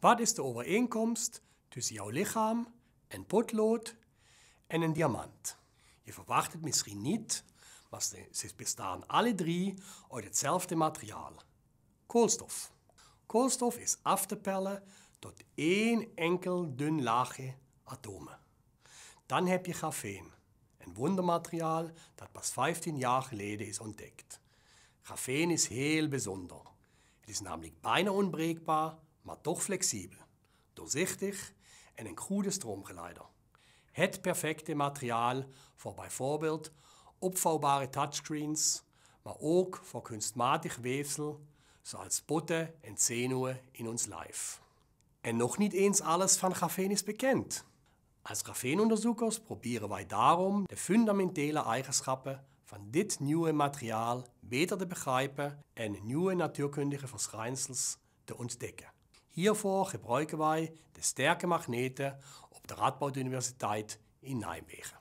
Wat is de overeenkomst tussen jouw lichaam een potlood en een diamant? Je verwacht het misschien niet, maar ze bestaan alle drie uit hetzelfde materiaal: koolstof. Koolstof is af te pellen tot één enkel dun laagje atomen. Dan heb je grafeen, een wondermateriaal dat pas 15 jaar geleden is ontdekt. Grafeen is heel bijzonder. Het is namelijk bijna onbreekbaar maar toch flexibel, doorzichtig en een goede stroomgeleider. Het perfekte materiaal voor bijvoorbeeld opvouwbare touchscreens, maar ook voor kunstmatig weefsel zoals botten en zenuwen in ons lijf. En nog niet eens alles van grafeen is bekend. Als grafeenonderzoekers proberen wij daarom de fundamentele eigenschappen van dit nieuwe materiaal beter te begrijpen en nieuwe natuurkundige verschijnsels te ontdekken. Hiervoor gebruiken wir den sterke magneten der de in Nijmegen.